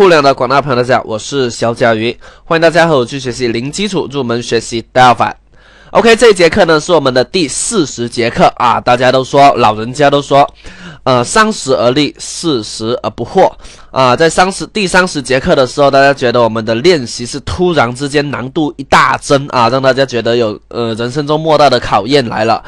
互联网的广大朋友大家好，我是小甲鱼，欢迎大家和我去学习零基础入门学习 d 法。OK，这一节课呢是我们的第四十节课啊。大家都说老人家都说，呃，三十而立，四十而不惑啊。在三十第三十节课的时候，大家觉得我们的练习是突然之间难度一大增啊，让大家觉得有呃人生中莫大的考验来了。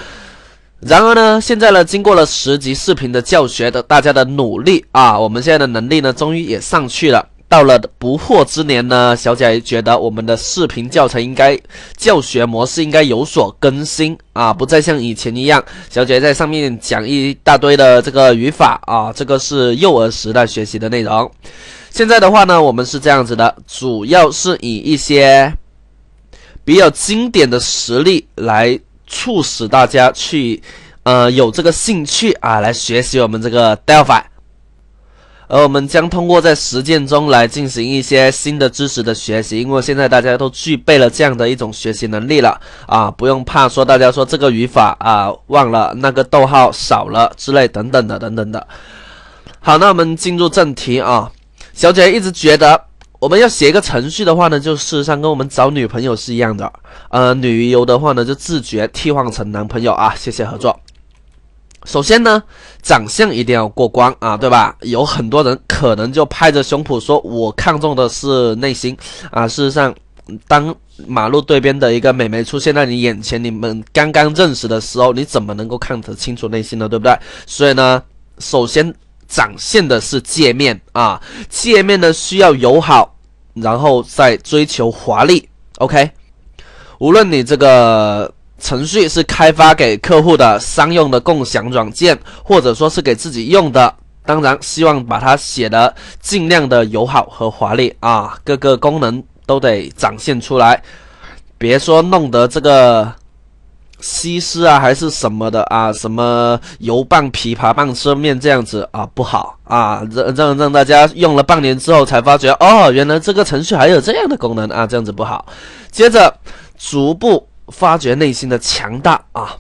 然而呢，现在呢，经过了十集视频的教学的大家的努力啊，我们现在的能力呢，终于也上去了。到了不惑之年呢，小贾觉得我们的视频教材应该教学模式应该有所更新啊，不再像以前一样，小贾在上面讲一大堆的这个语法啊，这个是幼儿时代学习的内容。现在的话呢，我们是这样子的，主要是以一些比较经典的实力来。促使大家去，呃，有这个兴趣啊，来学习我们这个 Delphi。而我们将通过在实践中来进行一些新的知识的学习，因为现在大家都具备了这样的一种学习能力了啊，不用怕说大家说这个语法啊忘了，那个逗号少了之类等等的等等的。好，那我们进入正题啊，小姐姐一直觉得。我们要写一个程序的话呢，就事实上跟我们找女朋友是一样的。呃，女鱼游的话呢，就自觉替换成男朋友啊，谢谢合作。首先呢，长相一定要过关啊，对吧？有很多人可能就拍着胸脯说我看中的是内心啊。事实上，当马路对边的一个美眉出现在你眼前，你们刚刚认识的时候，你怎么能够看得清楚内心呢？对不对？所以呢，首先。展现的是界面啊，界面呢需要友好，然后再追求华丽。OK，无论你这个程序是开发给客户的商用的共享软件，或者说是给自己用的，当然希望把它写的尽量的友好和华丽啊，各个功能都得展现出来，别说弄得这个。西施啊，还是什么的啊？什么油棒琵琶棒、吃面这样子啊？不好啊！让让让大家用了半年之后才发觉，哦，原来这个程序还有这样的功能啊！这样子不好。接着逐步发掘内心的强大啊！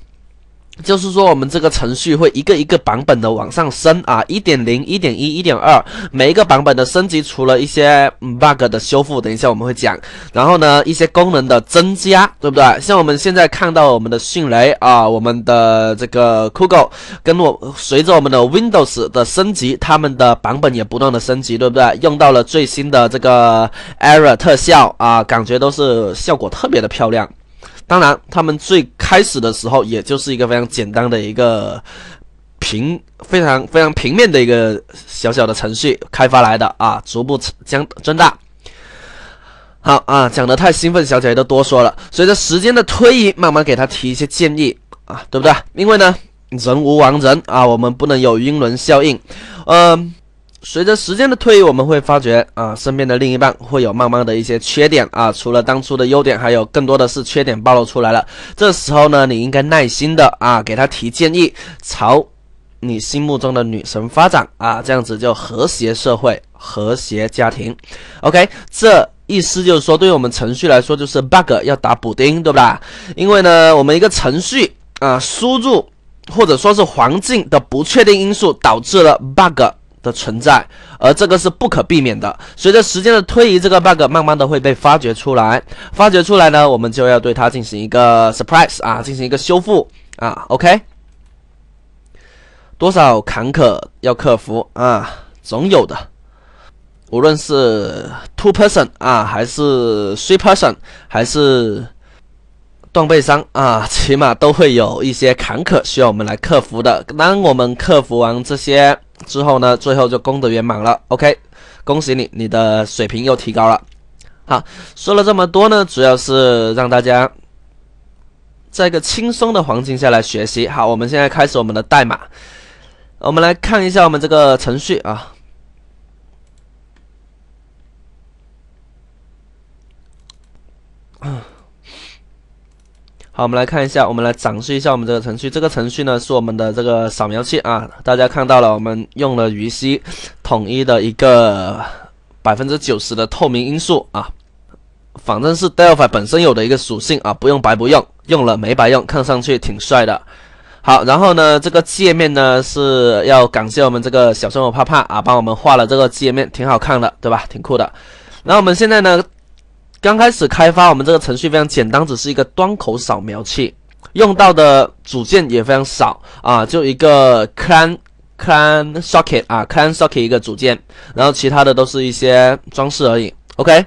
就是说，我们这个程序会一个一个版本的往上升啊，一点零、一点一、一点二，每一个版本的升级，除了一些 bug 的修复，等一下我们会讲。然后呢，一些功能的增加，对不对？像我们现在看到我们的迅雷啊，我们的这个酷狗，跟我随着我们的 Windows 的升级，他们的版本也不断的升级，对不对？用到了最新的这个 e r r o r 特效啊，感觉都是效果特别的漂亮。当然，他们最开始的时候，也就是一个非常简单的一个平，非常非常平面的一个小小的程序开发来的啊，逐步将增大。好啊，讲的太兴奋，小姐姐都多说了。随着时间的推移，慢慢给他提一些建议啊，对不对？因为呢，人无完人啊，我们不能有晕轮效应，嗯。随着时间的推移，我们会发觉啊，身边的另一半会有慢慢的一些缺点啊，除了当初的优点，还有更多的是缺点暴露出来了。这时候呢，你应该耐心的啊，给他提建议，朝你心目中的女神发展啊，这样子就和谐社会，和谐家庭。OK，这意思就是说，对于我们程序来说，就是 bug 要打补丁，对吧？因为呢，我们一个程序啊，输入或者说是环境的不确定因素导致了 bug。的存在，而这个是不可避免的。随着时间的推移，这个 bug 慢慢的会被发掘出来。发掘出来呢，我们就要对它进行一个 surprise 啊，进行一个修复啊。OK，多少坎坷要克服啊，总有的。无论是 two person 啊，还是 three person，还是断背山啊，起码都会有一些坎坷需要我们来克服的。当我们克服完这些，之后呢，最后就功德圆满了。OK，恭喜你，你的水平又提高了。好，说了这么多呢，主要是让大家在一个轻松的环境下来学习。好，我们现在开始我们的代码，我们来看一下我们这个程序啊。好，我们来看一下，我们来展示一下我们这个程序。这个程序呢是我们的这个扫描器啊，大家看到了，我们用了鱼吸统一的一个百分之九十的透明因素啊，反正是 Delphi 本身有的一个属性啊，不用白不用，用了没白用，看上去挺帅的。好，然后呢，这个界面呢是要感谢我们这个小生活帕帕啊，帮我们画了这个界面，挺好看的，对吧？挺酷的。那我们现在呢？刚开始开发，我们这个程序非常简单，只是一个端口扫描器，用到的组件也非常少啊，就一个 can l can l socket 啊 can l socket 一个组件，然后其他的都是一些装饰而已。OK，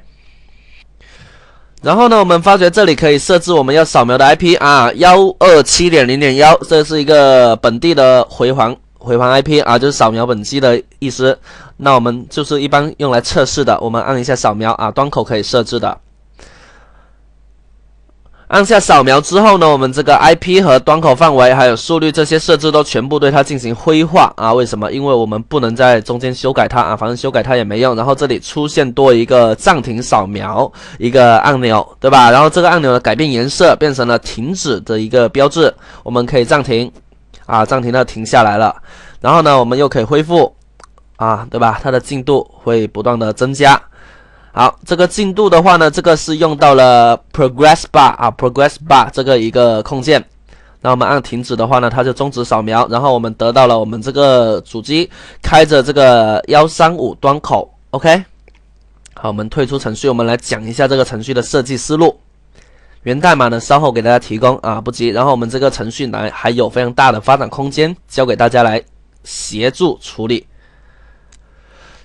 然后呢，我们发觉这里可以设置我们要扫描的 IP 啊，幺二七点零点幺，这是一个本地的回环回环 IP 啊，就是扫描本机的意思。那我们就是一般用来测试的，我们按一下扫描啊，端口可以设置的。按下扫描之后呢，我们这个 IP 和端口范围还有速率这些设置都全部对它进行灰化啊。为什么？因为我们不能在中间修改它啊，反正修改它也没用。然后这里出现多一个暂停扫描一个按钮，对吧？然后这个按钮呢改变颜色变成了停止的一个标志，我们可以暂停，啊，暂停到停下来了。然后呢，我们又可以恢复，啊，对吧？它的进度会不断的增加。好，这个进度的话呢，这个是用到了 progress bar 啊，progress bar 这个一个控件。那我们按停止的话呢，它就终止扫描。然后我们得到了我们这个主机开着这个幺三五端口。OK，好，我们退出程序。我们来讲一下这个程序的设计思路。源代码呢，稍后给大家提供啊，不急。然后我们这个程序呢，还有非常大的发展空间，交给大家来协助处理。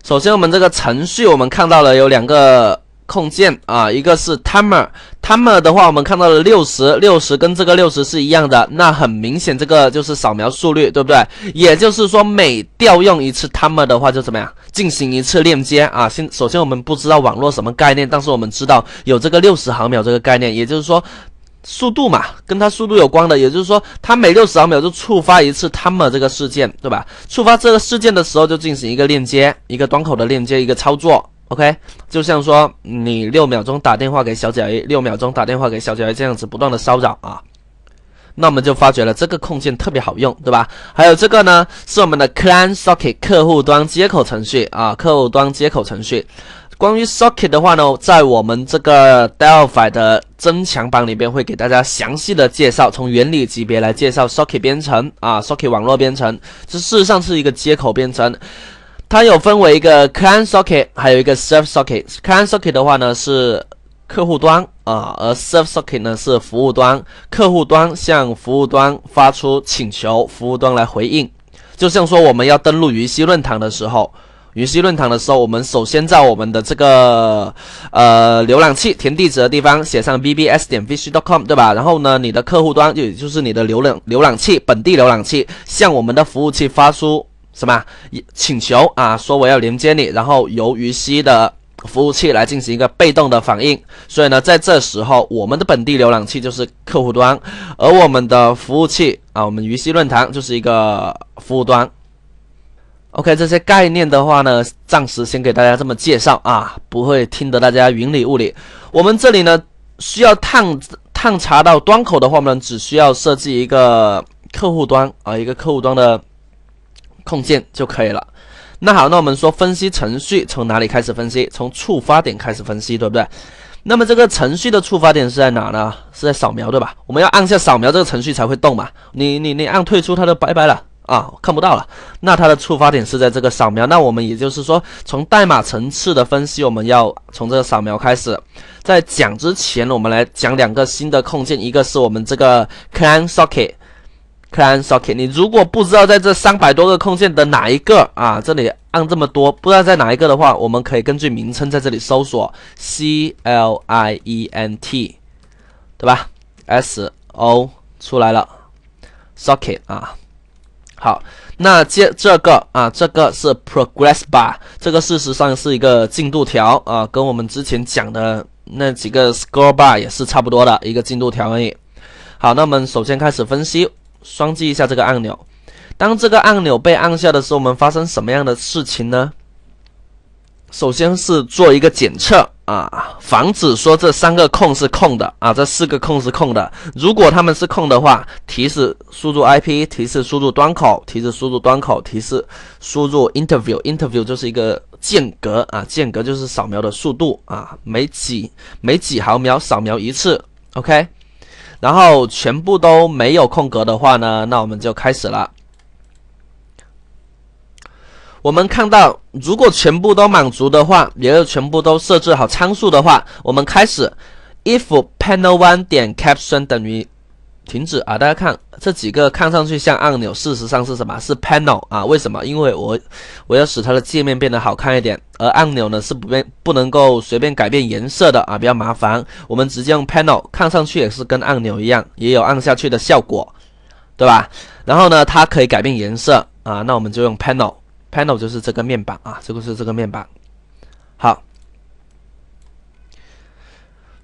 首先，我们这个程序，我们看到了有两个控件啊，一个是 timer，timer 的话，我们看到了六十六十跟这个六十是一样的，那很明显，这个就是扫描速率，对不对？也就是说，每调用一次 timer 的话，就怎么样进行一次链接啊？先，首先我们不知道网络什么概念，但是我们知道有这个六十毫秒这个概念，也就是说。速度嘛，跟它速度有关的，也就是说，它每六十毫秒就触发一次 timer 这个事件，对吧？触发这个事件的时候，就进行一个链接，一个端口的链接，一个操作。OK，就像说你六秒钟打电话给小姐姐，六秒钟打电话给小姐姐，这样子不断的骚扰啊。那我们就发觉了这个控件特别好用，对吧？还有这个呢，是我们的 client socket 客户端接口程序啊，客户端接口程序。关于 socket 的话呢，在我们这个 Delphi 的增强版里边会给大家详细的介绍，从原理级别来介绍 socket 编程啊，socket 网络编程，这事实上是一个接口编程。它有分为一个 client socket，还有一个 s e r v e socket。client socket 的话呢是客户端啊，而 s e r v e socket 呢是服务端。客户端向服务端发出请求，服务端来回应。就像说我们要登录鱼溪论坛的时候。鱼溪论坛的时候，我们首先在我们的这个呃浏览器填地址的地方写上 bbs. 点 vc dot com，对吧？然后呢，你的客户端也就是你的浏览浏览器本地浏览器向我们的服务器发出什么请求啊？说我要连接你，然后由云溪的服务器来进行一个被动的反应。所以呢，在这时候，我们的本地浏览器就是客户端，而我们的服务器啊，我们鱼溪论坛就是一个服务端。OK，这些概念的话呢，暂时先给大家这么介绍啊，不会听得大家云里雾里。我们这里呢，需要探探查到端口的话，我们只需要设计一个客户端啊，一个客户端的控件就可以了。那好，那我们说分析程序从哪里开始分析？从触发点开始分析，对不对？那么这个程序的触发点是在哪呢？是在扫描，对吧？我们要按下扫描这个程序才会动嘛。你你你按退出，它就拜拜了。啊，看不到了。那它的触发点是在这个扫描。那我们也就是说，从代码层次的分析，我们要从这个扫描开始。在讲之前，我们来讲两个新的控件，一个是我们这个 client socket client socket。你如果不知道在这三百多个控件的哪一个啊，这里按这么多不知道在哪一个的话，我们可以根据名称在这里搜索 client，对吧？s o 出来了 socket 啊。好，那接这个啊，这个是 progress bar，这个事实上是一个进度条啊，跟我们之前讲的那几个 score bar 也是差不多的一个进度条而已。好，那我们首先开始分析，双击一下这个按钮，当这个按钮被按下的时候，我们发生什么样的事情呢？首先是做一个检测。啊，防止说这三个空是空的啊，这四个空是空的。如果他们是空的话，提示输入 IP，提示输入端口，提示输入端口，提示输入 i n t e r v i e w i n t e r v i interview 就是一个间隔啊，间隔就是扫描的速度啊，每几每几毫秒扫描一次。OK，然后全部都没有空格的话呢，那我们就开始了。我们看到，如果全部都满足的话，也就全部都设置好参数的话，我们开始。if panel one 点 caption 等于停止啊，大家看这几个看上去像按钮，事实上是什么？是 panel 啊？为什么？因为我我要使它的界面变得好看一点，而按钮呢是不变，不能够随便改变颜色的啊，比较麻烦。我们直接用 panel，看上去也是跟按钮一样，也有按下去的效果，对吧？然后呢，它可以改变颜色啊，那我们就用 panel。Panel 就是这个面板啊，这个是这个面板。好，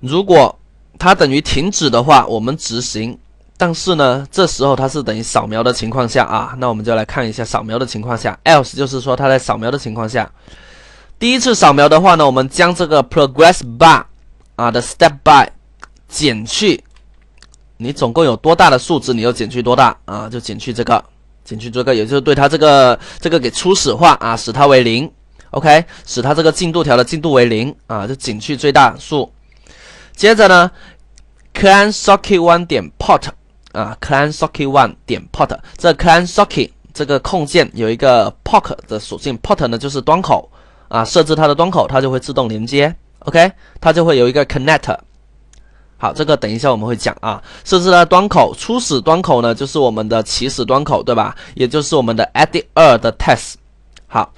如果它等于停止的话，我们执行。但是呢，这时候它是等于扫描的情况下啊，那我们就来看一下扫描的情况下。Else 就是说它在扫描的情况下，第一次扫描的话呢，我们将这个 Progress Bar 啊的 Step By 减去，你总共有多大的数值，你就减去多大啊，就减去这个。减去这个，也就是对它这个这个给初始化啊，使它为零，OK，使它这个进度条的进度为零啊，就减去最大数。接着呢，client socket one 点 port 啊，client socket one 点 port，这 client socket 这个控件有一个 port 的属性，port 呢就是端口啊，设置它的端口，它就会自动连接，OK，它就会有一个 connect。好，这个等一下我们会讲啊。设置的端口，初始端口呢，就是我们的起始端口，对吧？也就是我们的 add 二的 test。好，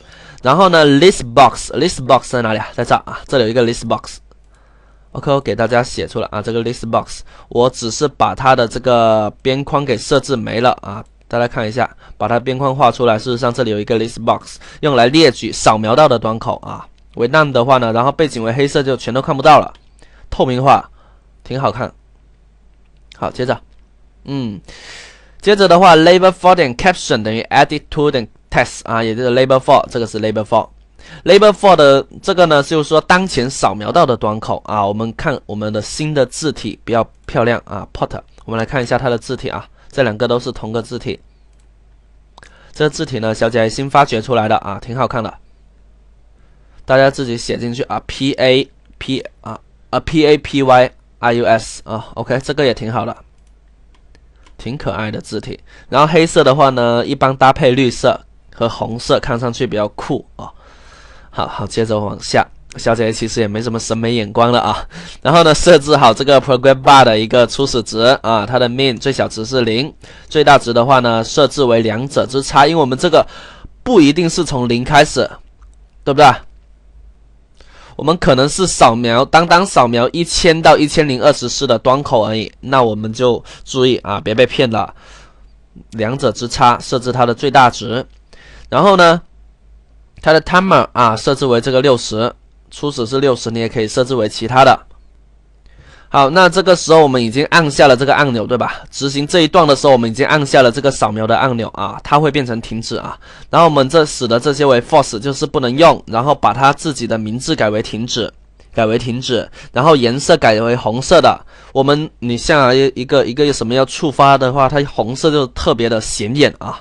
然后呢，list box，list box 在哪里啊？在这啊，这里有一个 list box。OK，我给大家写出来啊，这个 list box，我只是把它的这个边框给设置没了啊。大家看一下，把它边框画出来。事实上，这里有一个 list box，用来列举扫描到的端口啊。为 none 的话呢，然后背景为黑色，就全都看不到了。透明化。挺好看，好，接着，嗯，接着的话，label for 点 caption 等于 add to 点 text 啊，也就是 label for，这个是 label for，label for 的这个呢，就是说当前扫描到的端口啊。我们看我们的新的字体比较漂亮啊，pot，我们来看一下它的字体啊，这两个都是同个字体，这个字体呢，小姐姐新发掘出来的啊，挺好看的，大家自己写进去啊，p a p 啊啊 p a p y。i u s 啊，OK，这个也挺好的，挺可爱的字体。然后黑色的话呢，一般搭配绿色和红色，看上去比较酷啊。好好，接着往下，小姐姐其实也没什么审美眼光了啊。然后呢，设置好这个 program bar 的一个初始值啊，它的 min 最小值是零，最大值的话呢，设置为两者之差，因为我们这个不一定是从零开始，对不对？我们可能是扫描，单单扫描一千到一千零二十四的端口而已。那我们就注意啊，别被骗了。两者之差，设置它的最大值。然后呢，它的 timer 啊，设置为这个六十，初始是六十，你也可以设置为其他的。好，那这个时候我们已经按下了这个按钮，对吧？执行这一段的时候，我们已经按下了这个扫描的按钮啊，它会变成停止啊。然后我们这使得这些为 false，就是不能用。然后把它自己的名字改为停止，改为停止，然后颜色改为红色的。我们你像一一个一个什么要触发的话，它红色就特别的显眼啊，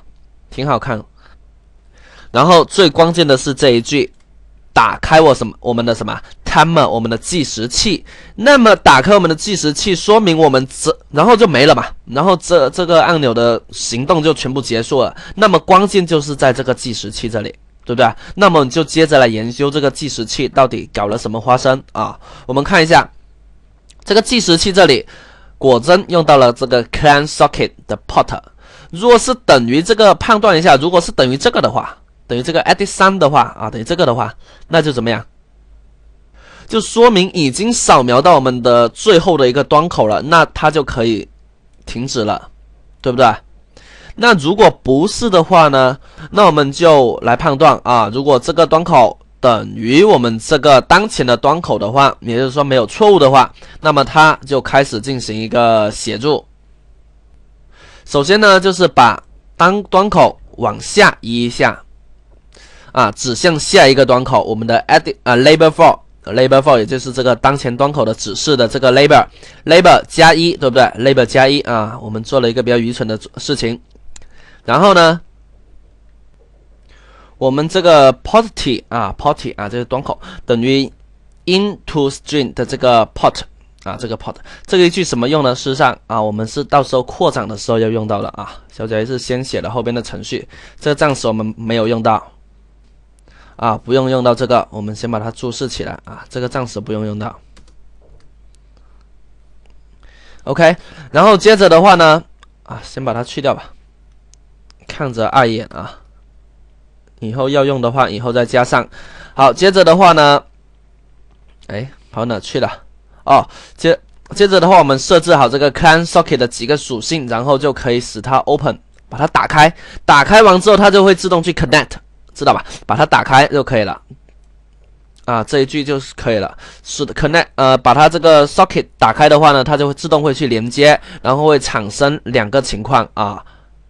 挺好看。然后最关键的是这一句。打开我什么？我们的什么？Timer，我们的计时器。那么打开我们的计时器，说明我们这然后就没了嘛？然后这这个按钮的行动就全部结束了。那么关键就是在这个计时器这里，对不对？那么你就接着来研究这个计时器到底搞了什么花生啊？我们看一下这个计时器这里，果真用到了这个 Clan Socket 的 Pot。如果是等于这个，判断一下，如果是等于这个的话。等于这个 a t d 三的话啊，等于这个的话，那就怎么样？就说明已经扫描到我们的最后的一个端口了，那它就可以停止了，对不对？那如果不是的话呢，那我们就来判断啊，如果这个端口等于我们这个当前的端口的话，也就是说没有错误的话，那么它就开始进行一个协助。首先呢，就是把当端口往下移一下。啊，指向下一个端口，我们的 a d d 啊，label f o r l a b e l f o r 也就是这个当前端口的指示的这个 label，label 加一，对不对？label 加一啊，我们做了一个比较愚蠢的事情。然后呢，我们这个 p o r t 啊 p o r t 啊，这个端口等于 into string 的这个 port 啊，这个 port，这个一句什么用呢？事实上啊，我们是到时候扩展的时候要用到了啊。小姐是先写了后边的程序，这暂时我们没有用到。啊，不用用到这个，我们先把它注释起来啊，这个暂时不用用到。OK，然后接着的话呢，啊，先把它去掉吧，看着碍眼啊。以后要用的话，以后再加上。好，接着的话呢，哎，跑哪去了？哦，接接着的话，我们设置好这个 can socket 的几个属性，然后就可以使它 open，把它打开。打开完之后，它就会自动去 connect。知道吧？把它打开就可以了。啊，这一句就是可以了。是的，connect，呃，把它这个 socket 打开的话呢，它就会自动会去连接，然后会产生两个情况啊，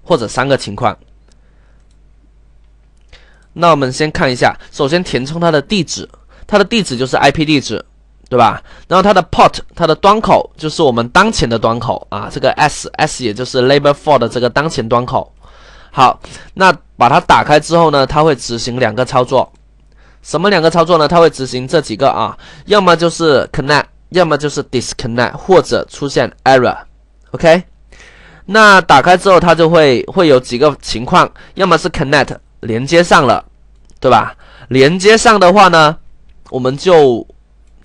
或者三个情况。那我们先看一下，首先填充它的地址，它的地址就是 IP 地址，对吧？然后它的 port，它的端口就是我们当前的端口啊，这个 S S 也就是 label four 的这个当前端口。好，那。把它打开之后呢，它会执行两个操作，什么两个操作呢？它会执行这几个啊，要么就是 connect，要么就是 disconnect，或者出现 error。OK，那打开之后它就会会有几个情况，要么是 connect 连接上了，对吧？连接上的话呢，我们就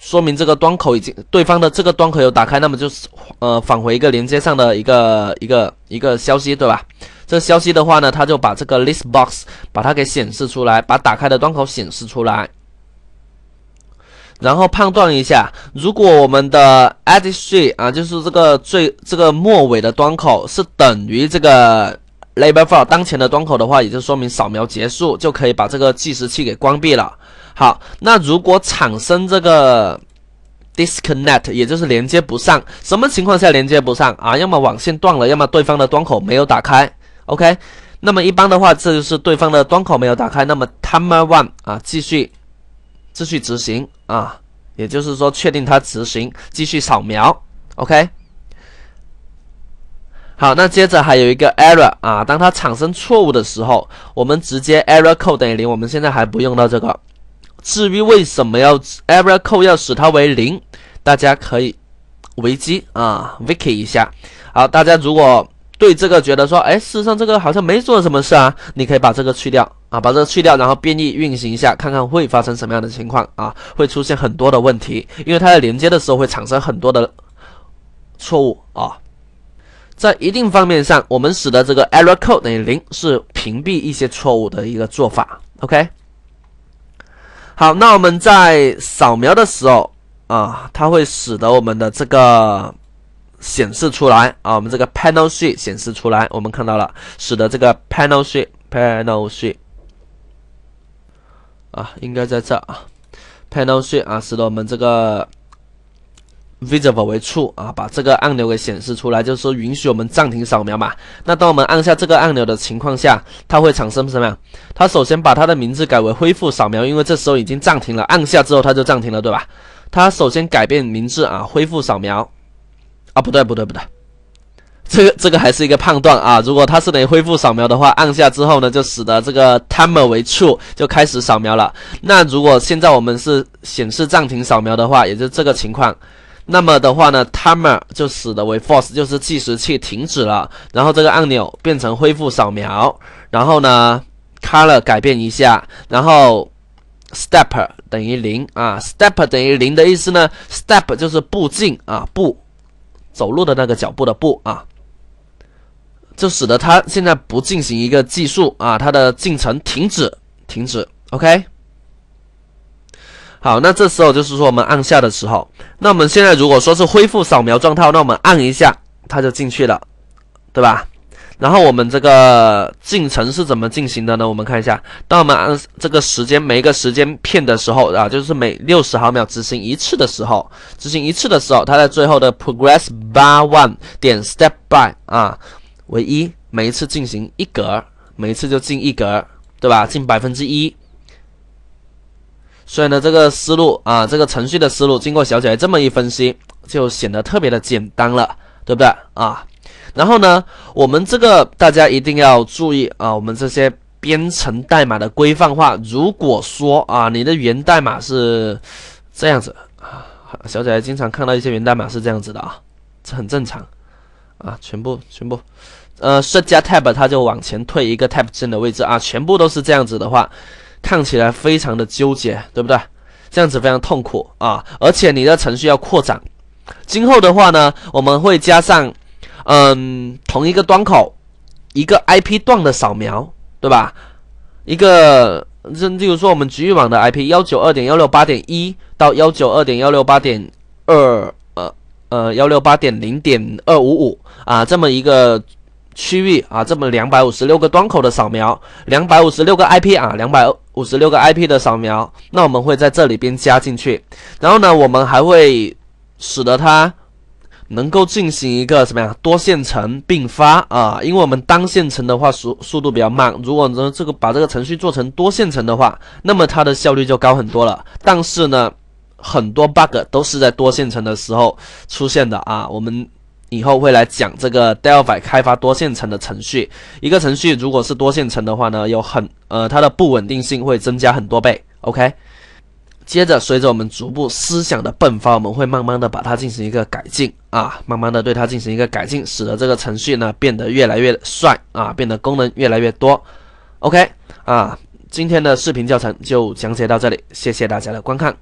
说明这个端口已经对方的这个端口有打开，那么就是呃返回一个连接上的一个一个一个消息，对吧？这消息的话呢，它就把这个 list box 把它给显示出来，把打开的端口显示出来，然后判断一下，如果我们的 address 啊，就是这个最这个末尾的端口是等于这个 label four 当前的端口的话，也就说明扫描结束，就可以把这个计时器给关闭了。好，那如果产生这个 disconnect，也就是连接不上，什么情况下连接不上啊？要么网线断了，要么对方的端口没有打开。OK，那么一般的话，这就是对方的端口没有打开。那么 Timer One 啊，继续继续执行啊，也就是说确定它执行继续扫描。OK，好，那接着还有一个 Error 啊，当它产生错误的时候，我们直接 Error Code 等于零。我们现在还不用到这个。至于为什么要 Error Code 要使它为零，大家可以维基啊，Wiki 一下。好，大家如果对这个觉得说，哎，事实上这个好像没做什么事啊，你可以把这个去掉啊，把这个去掉，然后编译运行一下，看看会发生什么样的情况啊，会出现很多的问题，因为它在连接的时候会产生很多的错误啊。在一定方面上，我们使得这个 error code 等于零是屏蔽一些错误的一个做法。OK，好，那我们在扫描的时候啊，它会使得我们的这个。显示出来啊，我们这个 p a n e l sheet 显示出来，我们看到了，使得这个 p a n e l sheet p a n e l sheet 啊，应该在这啊 p a n e l sheet 啊，使得我们这个 visible 为处啊，把这个按钮给显示出来，就是说允许我们暂停扫描嘛。那当我们按下这个按钮的情况下，它会产生什么呀？它首先把它的名字改为恢复扫描，因为这时候已经暂停了，按下之后它就暂停了，对吧？它首先改变名字啊，恢复扫描。啊，不对，不对，不对，这个这个还是一个判断啊。如果它是等于恢复扫描的话，按下之后呢，就使得这个 timer 为 true，就开始扫描了。那如果现在我们是显示暂停扫描的话，也就是这个情况，那么的话呢，timer 就使得为 false，就是计时器停止了。然后这个按钮变成恢复扫描，然后呢，color 改变一下，然后 step 等于零啊。step 等于零的意思呢，step 就是步进啊，步。走路的那个脚步的步啊，就使得它现在不进行一个计数啊，它的进程停止，停止，OK。好，那这时候就是说我们按下的时候，那我们现在如果说是恢复扫描状态，那我们按一下，它就进去了，对吧？然后我们这个进程是怎么进行的呢？我们看一下，当我们按这个时间每一个时间片的时候啊，就是每六十毫秒执行一次的时候，执行一次的时候，它在最后的 progress bar one 点 step by 啊为一，每一次进行一格，每一次就进一格，对吧？进百分之一。所以呢，这个思路啊，这个程序的思路，经过小姐姐这么一分析，就显得特别的简单了，对不对啊？然后呢，我们这个大家一定要注意啊，我们这些编程代码的规范化。如果说啊，你的源代码是这样子啊，小姐姐经常看到一些源代码是这样子的啊，这很正常啊，全部全部，呃 s h t 加 tab 它就往前退一个 tab 键的位置啊，全部都是这样子的话，看起来非常的纠结，对不对？这样子非常痛苦啊，而且你的程序要扩展，今后的话呢，我们会加上。嗯，同一个端口，一个 IP 段的扫描，对吧？一个，就例如说我们局域网的 IP 幺九二点幺六八点一到幺九二点幺六八点二呃呃幺六八点零点二五五啊这么一个区域啊这么两百五十六个端口的扫描，两百五十六个 IP 啊两百五十六个 IP 的扫描，那我们会在这里边加进去，然后呢，我们还会使得它。能够进行一个什么样多线程并发啊？因为我们单线程的话速速度比较慢，如果呢这个把这个程序做成多线程的话，那么它的效率就高很多了。但是呢，很多 bug 都是在多线程的时候出现的啊。我们以后会来讲这个 Delphi 开发多线程的程序。一个程序如果是多线程的话呢，有很呃它的不稳定性会增加很多倍。OK。接着，随着我们逐步思想的迸发，我们会慢慢的把它进行一个改进啊，慢慢的对它进行一个改进，使得这个程序呢变得越来越帅啊，变得功能越来越多。OK 啊，今天的视频教程就讲解到这里，谢谢大家的观看。